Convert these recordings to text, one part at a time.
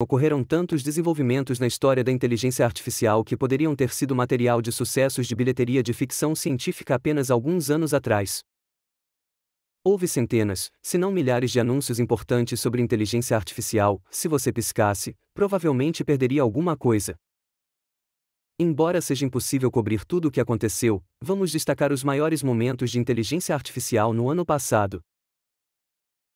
Ocorreram tantos desenvolvimentos na história da inteligência artificial que poderiam ter sido material de sucessos de bilheteria de ficção científica apenas alguns anos atrás. Houve centenas, se não milhares de anúncios importantes sobre inteligência artificial, se você piscasse, provavelmente perderia alguma coisa. Embora seja impossível cobrir tudo o que aconteceu, vamos destacar os maiores momentos de inteligência artificial no ano passado.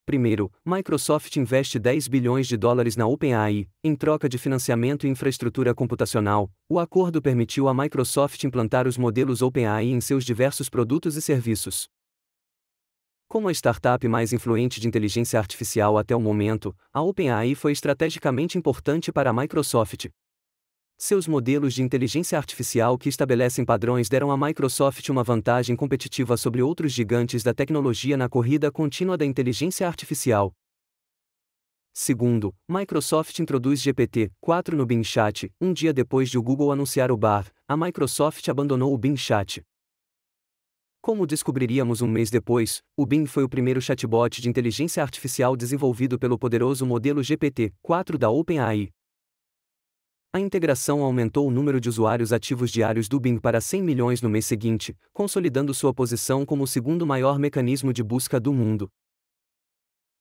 Primeiro, Microsoft investe 10 bilhões de dólares na OpenAI, em troca de financiamento e infraestrutura computacional. O acordo permitiu à Microsoft implantar os modelos OpenAI em seus diversos produtos e serviços. Como a startup mais influente de inteligência artificial até o momento, a OpenAI foi estrategicamente importante para a Microsoft. Seus modelos de inteligência artificial que estabelecem padrões deram à Microsoft uma vantagem competitiva sobre outros gigantes da tecnologia na corrida contínua da inteligência artificial. Segundo, Microsoft introduz GPT-4 no Bing Chat. Um dia depois de o Google anunciar o bar, a Microsoft abandonou o Bing Chat. Como descobriríamos um mês depois, o Bing foi o primeiro chatbot de inteligência artificial desenvolvido pelo poderoso modelo GPT-4 da OpenAI. A integração aumentou o número de usuários ativos diários do Bing para 100 milhões no mês seguinte, consolidando sua posição como o segundo maior mecanismo de busca do mundo.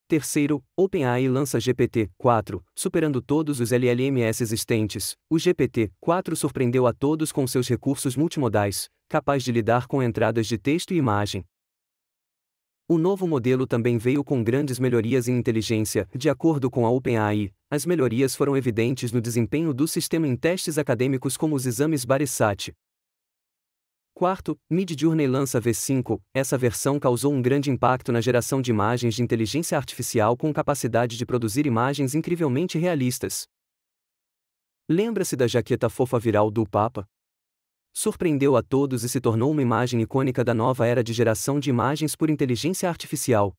Terceiro, OpenAI lança GPT-4, superando todos os LLMs existentes. O GPT-4 surpreendeu a todos com seus recursos multimodais, capaz de lidar com entradas de texto e imagem, o novo modelo também veio com grandes melhorias em inteligência. De acordo com a OpenAI, as melhorias foram evidentes no desempenho do sistema em testes acadêmicos como os exames Barisat. Quarto, Midjourney lança V5. Essa versão causou um grande impacto na geração de imagens de inteligência artificial com capacidade de produzir imagens incrivelmente realistas. Lembra-se da jaqueta fofa viral do Papa? surpreendeu a todos e se tornou uma imagem icônica da nova era de geração de imagens por inteligência artificial.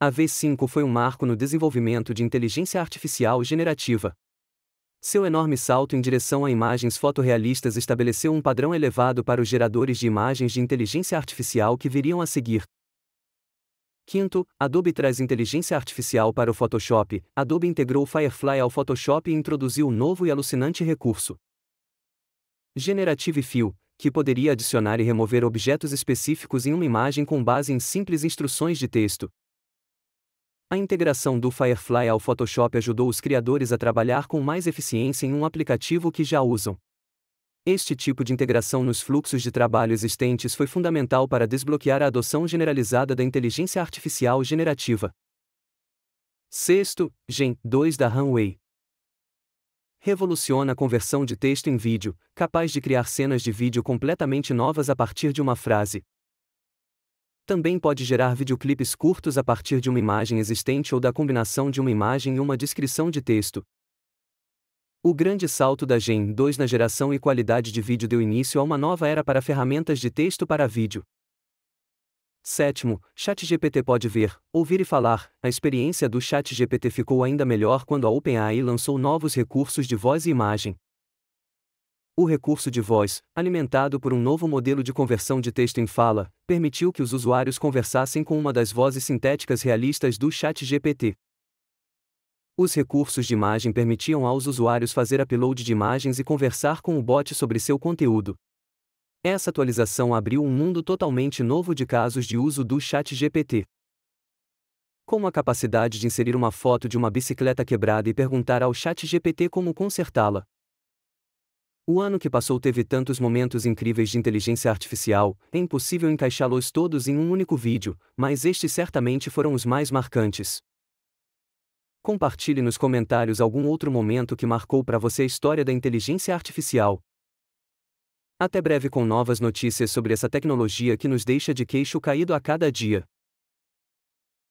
A V5 foi um marco no desenvolvimento de inteligência artificial generativa. Seu enorme salto em direção a imagens fotorrealistas estabeleceu um padrão elevado para os geradores de imagens de inteligência artificial que viriam a seguir. Quinto, Adobe traz inteligência artificial para o Photoshop. Adobe integrou Firefly ao Photoshop e introduziu o um novo e alucinante recurso. Generative Fill, que poderia adicionar e remover objetos específicos em uma imagem com base em simples instruções de texto. A integração do Firefly ao Photoshop ajudou os criadores a trabalhar com mais eficiência em um aplicativo que já usam. Este tipo de integração nos fluxos de trabalho existentes foi fundamental para desbloquear a adoção generalizada da inteligência artificial generativa. Sexto, Gen 2 da Runway revoluciona a conversão de texto em vídeo, capaz de criar cenas de vídeo completamente novas a partir de uma frase. Também pode gerar videoclipes curtos a partir de uma imagem existente ou da combinação de uma imagem e uma descrição de texto. O grande salto da Gen 2 na geração e qualidade de vídeo deu início a uma nova era para ferramentas de texto para vídeo. Sétimo, ChatGPT pode ver, ouvir e falar. A experiência do ChatGPT ficou ainda melhor quando a OpenAI lançou novos recursos de voz e imagem. O recurso de voz, alimentado por um novo modelo de conversão de texto em fala, permitiu que os usuários conversassem com uma das vozes sintéticas realistas do ChatGPT. Os recursos de imagem permitiam aos usuários fazer upload de imagens e conversar com o bot sobre seu conteúdo. Essa atualização abriu um mundo totalmente novo de casos de uso do ChatGPT. Como a capacidade de inserir uma foto de uma bicicleta quebrada e perguntar ao ChatGPT como consertá-la. O ano que passou teve tantos momentos incríveis de inteligência artificial, é impossível encaixá-los todos em um único vídeo, mas estes certamente foram os mais marcantes. Compartilhe nos comentários algum outro momento que marcou para você a história da inteligência artificial. Até breve com novas notícias sobre essa tecnologia que nos deixa de queixo caído a cada dia.